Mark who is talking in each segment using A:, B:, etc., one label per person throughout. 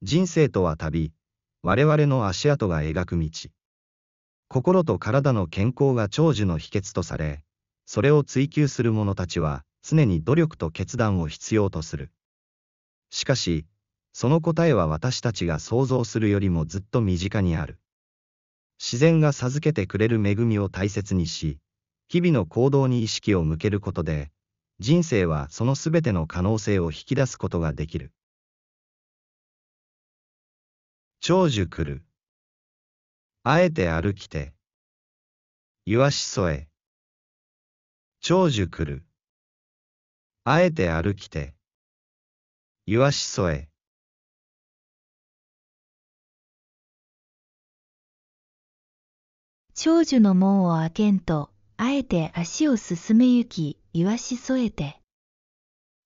A: 人生とは旅、我々の足跡が描く道。心と体の健康が長寿の秘訣とされ、それを追求する者たちは常に努力と決断を必要とする。しかし、その答えは私たちが想像するよりもずっと身近にある。自然が授けてくれる恵みを大切にし、日々の行動に意識を向けることで、人生はその全ての可能性を引き出すことができる。長寿来る。
B: あえて歩きて。いわし添え。長寿来る。あえて歩きて。いわし添え。
C: 長寿の門を開けんと、あえて足を進めゆき、いわし添えて。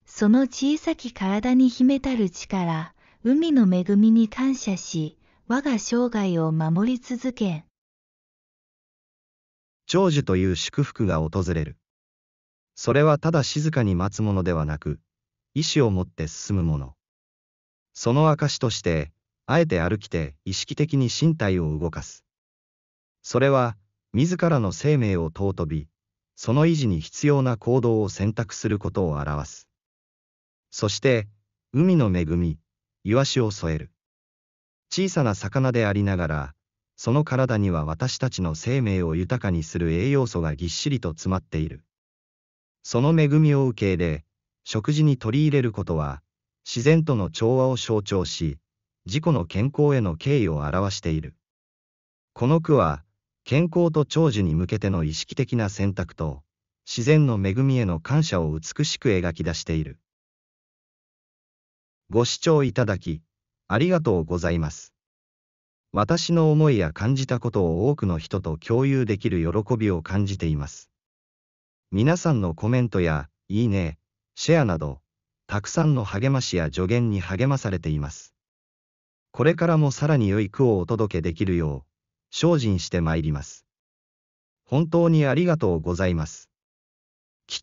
C: その小さき体に秘めたる力、海の恵みに感謝し、我が生涯を守り続け。
A: 長寿という祝福が訪れる。それはただ静かに待つものではなく、意志を持って進むもの。その証として、あえて歩きて意識的に身体を動かす。それは、自らの生命を尊び、その維持に必要な行動を選択することを表す。そして、海の恵み、イワシを添える。小さな魚でありながら、その体には私たちの生命を豊かにする栄養素がぎっしりと詰まっている。その恵みを受け入れ、食事に取り入れることは、自然との調和を象徴し、自己の健康への敬意を表している。この句は、健康と長寿に向けての意識的な選択と、自然の恵みへの感謝を美しく描き出している。ご視聴いただき、ありがとうございます。私の思いや感じたことを多くの人と共有できる喜びを感じています。皆さんのコメントや、いいね、シェアなど、たくさんの励ましや助言に励まされています。これからもさらに良い句をお届けできるよう、精進してまいります。本当にありがとうございま
B: す。貴